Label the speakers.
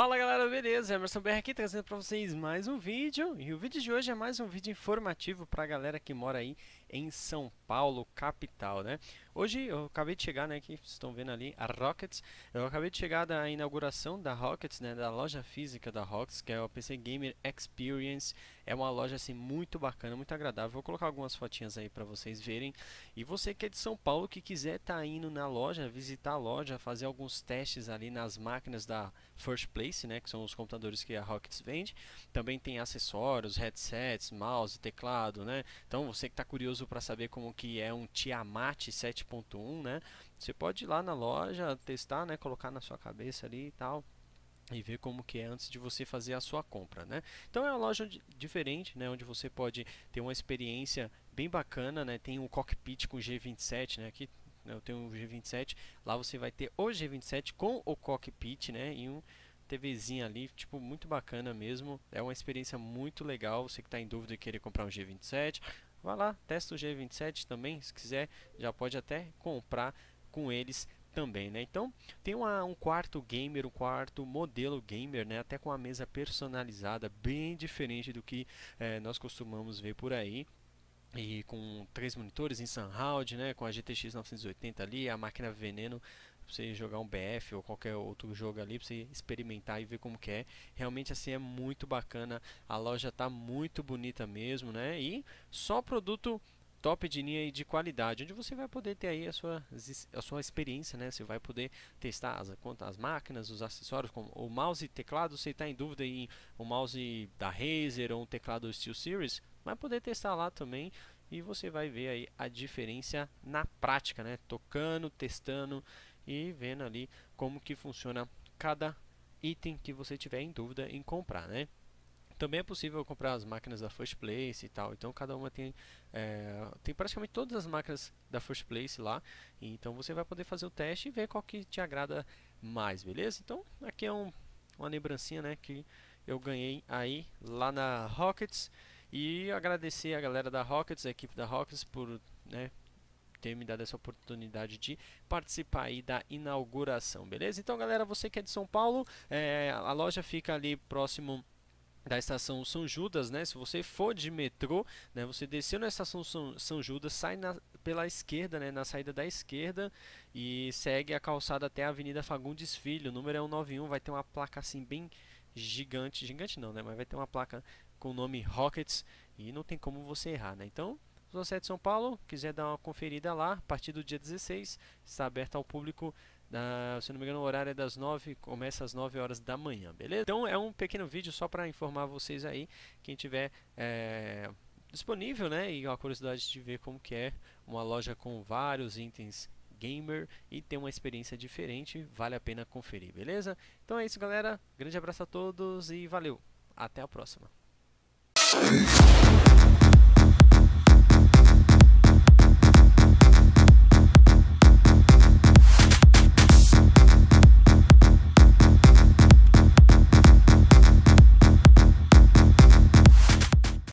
Speaker 1: Fala galera, beleza? Emerson BR aqui trazendo para vocês mais um vídeo e o vídeo de hoje é mais um vídeo informativo para a galera que mora aí em São Paulo, capital, né? Hoje eu acabei de chegar, né, que estão vendo ali, a Rockets, eu acabei de chegar da inauguração da Rockets, né, da loja física da Rockets, que é o PC Gamer Experience, é uma loja assim muito bacana, muito agradável, vou colocar algumas fotinhas aí para vocês verem, e você que é de São Paulo, que quiser estar tá indo na loja, visitar a loja, fazer alguns testes ali nas máquinas da First Play, né, que são os computadores que a Rockets vende. Também tem acessórios, headsets, mouse, teclado, né? Então você que está curioso para saber como que é um Tiamat 7.1, né? Você pode ir lá na loja, testar, né, colocar na sua cabeça ali e tal e ver como que é antes de você fazer a sua compra, né? Então é uma loja diferente, né, onde você pode ter uma experiência bem bacana, né? Tem um cockpit com G27, né? Aqui né, eu tenho o G27, lá você vai ter o G27 com o cockpit, né? E um TVzinha ali, tipo, muito bacana mesmo. É uma experiência muito legal. Você que está em dúvida e querer comprar um G27, vá lá, testa o G27 também. Se quiser, já pode até comprar com eles também, né? Então, tem uma, um quarto gamer, um quarto modelo gamer, né? Até com a mesa personalizada, bem diferente do que é, nós costumamos ver por aí e com três monitores em Sunround, né, com a GTX 980 ali, a máquina veneno você jogar um BF ou qualquer outro jogo ali você experimentar e ver como que é. Realmente assim é muito bacana. A loja tá muito bonita mesmo, né? E só produto top de linha e de qualidade, onde você vai poder ter aí a sua, a sua experiência, né? Você vai poder testar as, quanto as máquinas, os acessórios, como o mouse e teclado, você está em dúvida em um mouse da Razer ou um teclado Series vai poder testar lá também e você vai ver aí a diferença na prática, né? Tocando, testando e vendo ali como que funciona cada item que você tiver em dúvida em comprar, né? Também é possível comprar as máquinas da First Place e tal, então cada uma tem, é, tem praticamente todas as máquinas da First Place lá, então você vai poder fazer o teste e ver qual que te agrada mais, beleza? Então aqui é um, uma lembrancinha né, que eu ganhei aí lá na Rockets, e agradecer a galera da Rockets, a equipe da Rockets, por né, ter me dado essa oportunidade de participar aí da inauguração, beleza? Então, galera, você que é de São Paulo, é, a loja fica ali próximo da estação São Judas, né? Se você for de metrô, né? Você desceu na estação São, São Judas, sai na, pela esquerda, né? Na saída da esquerda e segue a calçada até a Avenida Fagundes Filho. O número é 191, vai ter uma placa assim bem gigante, gigante não, né? Mas vai ter uma placa com o nome Rockets e não tem como você errar, né? Então, você é de São Paulo, quiser dar uma conferida lá, a partir do dia 16, está aberto ao público. Uh, se não me engano, o horário é das 9, começa às 9 horas da manhã, beleza? Então é um pequeno vídeo só para informar vocês aí, quem tiver é, disponível, né? E a curiosidade de ver como que é uma loja com vários itens gamer e ter uma experiência diferente, vale a pena conferir, beleza? Então é isso, galera. Grande abraço a todos e valeu. Até a próxima.